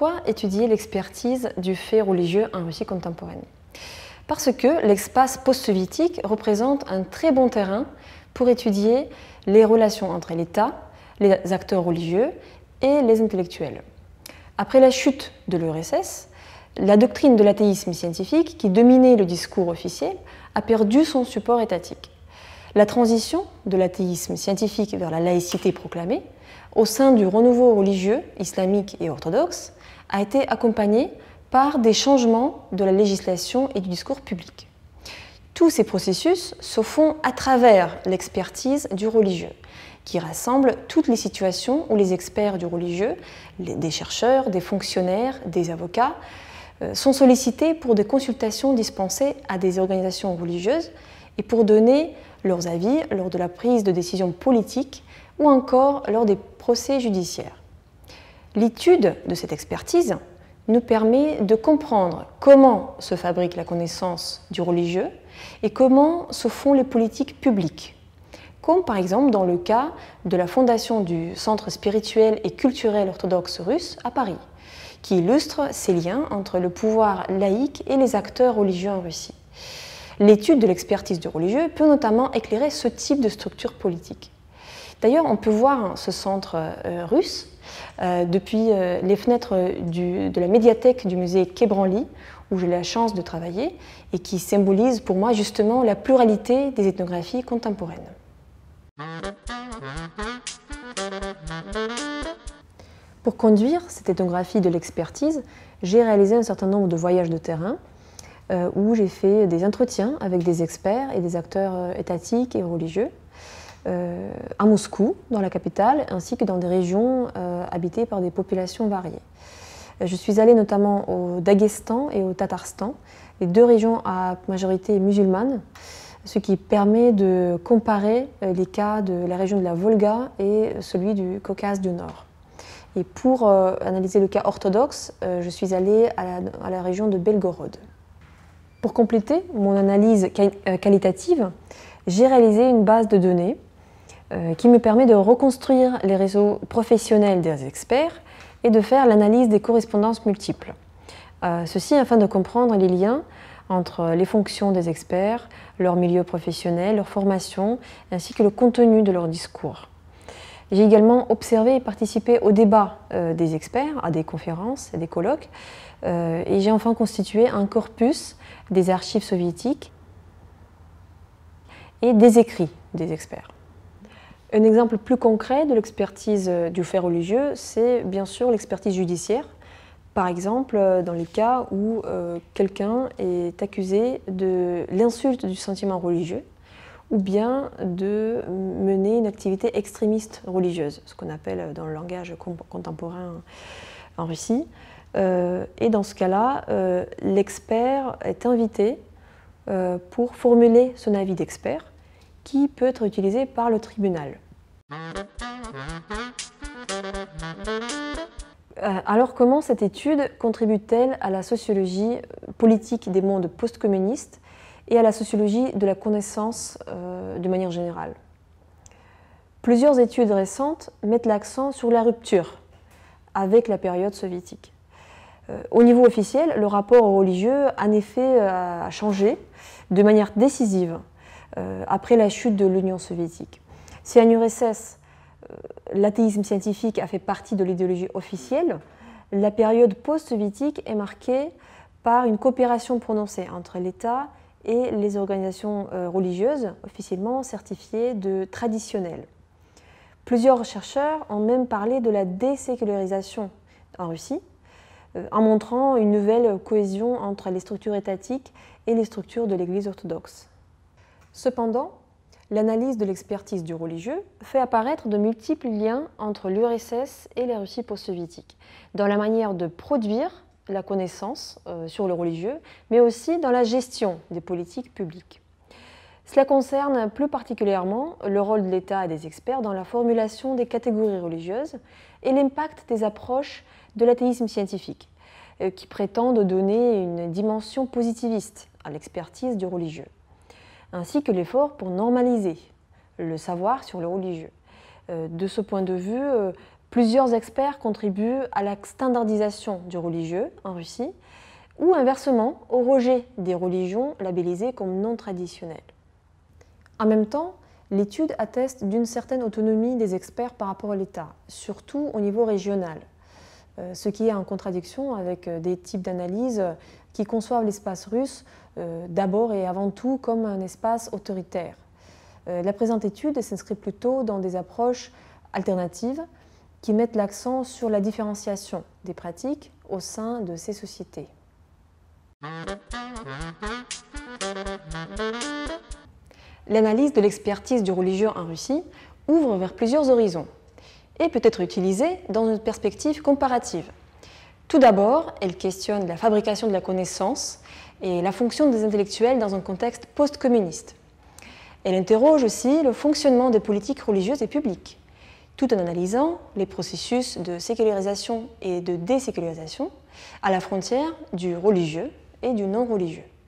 Pourquoi étudier l'expertise du fait religieux en Russie contemporaine Parce que l'espace post-soviétique représente un très bon terrain pour étudier les relations entre l'État, les acteurs religieux et les intellectuels. Après la chute de l'URSS, la doctrine de l'athéisme scientifique, qui dominait le discours officiel, a perdu son support étatique. La transition de l'athéisme scientifique vers la laïcité proclamée, au sein du renouveau religieux, islamique et orthodoxe, a été accompagné par des changements de la législation et du discours public. Tous ces processus se font à travers l'expertise du religieux, qui rassemble toutes les situations où les experts du religieux, des chercheurs, des fonctionnaires, des avocats, euh, sont sollicités pour des consultations dispensées à des organisations religieuses et pour donner leurs avis lors de la prise de décisions politiques ou encore lors des procès judiciaires. L'étude de cette expertise nous permet de comprendre comment se fabrique la connaissance du religieux et comment se font les politiques publiques, comme par exemple dans le cas de la fondation du Centre spirituel et culturel orthodoxe russe à Paris, qui illustre ces liens entre le pouvoir laïque et les acteurs religieux en Russie. L'étude de l'expertise du religieux peut notamment éclairer ce type de structure politique. D'ailleurs, on peut voir ce centre euh, russe euh, depuis euh, les fenêtres de la médiathèque du musée kébranli, où j'ai la chance de travailler, et qui symbolise pour moi justement la pluralité des ethnographies contemporaines. Pour conduire cette ethnographie de l'expertise, j'ai réalisé un certain nombre de voyages de terrain où j'ai fait des entretiens avec des experts et des acteurs étatiques et religieux euh, à Moscou, dans la capitale, ainsi que dans des régions euh, habitées par des populations variées. Je suis allée notamment au Daghestan et au Tatarstan, les deux régions à majorité musulmane, ce qui permet de comparer euh, les cas de la région de la Volga et celui du Caucase du Nord. Et pour analyser le cas orthodoxe, je suis allée à la, à la région de Belgorod. Pour compléter mon analyse qualitative, j'ai réalisé une base de données euh, qui me permet de reconstruire les réseaux professionnels des experts et de faire l'analyse des correspondances multiples. Euh, ceci afin de comprendre les liens entre les fonctions des experts, leur milieu professionnel, leur formation, ainsi que le contenu de leur discours. J'ai également observé et participé aux débats euh, des experts, à des conférences, et des colloques, et j'ai enfin constitué un corpus des archives soviétiques et des écrits des experts. Un exemple plus concret de l'expertise euh, du fait religieux, c'est bien sûr l'expertise judiciaire. Par exemple, euh, dans le cas où euh, quelqu'un est accusé de l'insulte du sentiment religieux ou bien de mener une activité extrémiste religieuse, ce qu'on appelle dans le langage contemporain en Russie. et dans ce cas-là, l'expert est invité pour formuler son avis d'expert qui peut être utilisé par le tribunal. Euh, alors comment cette étude contribue-t-elle à la sociologie euh, politique des mondes post-communistes et à la sociologie de la connaissance euh, de manière générale Plusieurs études récentes mettent l'accent sur la rupture avec la période soviétique. au niveau officiel, le rapport religieux en effet a changé de manière décisive euh, après la chute de l'Union soviétique. Si à l'URSS, euh, l'athéisme scientifique a fait partie de l'idéologie officielle, la période post-soviétique est marquée par une coopération prononcée entre l'État et les organisations euh, religieuses officiellement certifiées de traditionnelles. Plusieurs chercheurs ont même parlé de la désécularisation en Russie, en montrant une nouvelle cohésion entre les structures étatiques et les structures de l'Église orthodoxe. Cependant, l'analyse de l'expertise du religieux fait apparaître de multiples liens entre l'URSS et la Russie post-soviétique, dans la manière de produire la connaissance euh, sur le religieux, mais aussi dans la gestion des politiques publiques. Cela concerne plus particulièrement le rôle de l'État et des experts dans la formulation des catégories religieuses et l'impact des approches de l'athéisme scientifique, euh, qui prétendent donner une dimension positiviste à l'expertise du religieux ainsi que l'effort pour normaliser le savoir sur le religieux. Euh, de ce point de vue, euh, plusieurs experts contribuent à la standardisation du religieux en Russie, ou inversement au rejet des religions labellisées comme non traditionnelles. En même temps, l'étude atteste d'une certaine autonomie des experts par rapport à l'État, surtout au niveau régional. Euh, ce qui est en contradiction avec euh, des types d'analyses qui conçoivent l'espace russe euh, d'abord et avant tout comme un espace autoritaire. La présente étude s'inscrit plutôt dans des approches alternatives qui mettent l'accent sur la différenciation des pratiques au sein de ces sociétés. L'analyse de l'expertise du religieux en Russie ouvre vers plusieurs horizons et peut être utilisée dans une perspective comparative. Tout d'abord, elle questionne la fabrication de la connaissance et la fonction des intellectuels dans un contexte post-communiste. Elle interroge aussi le fonctionnement des politiques religieuses et publiques, tout en analysant les processus de sécularisation et de désécularisation à la frontière du religieux et du non-religieux.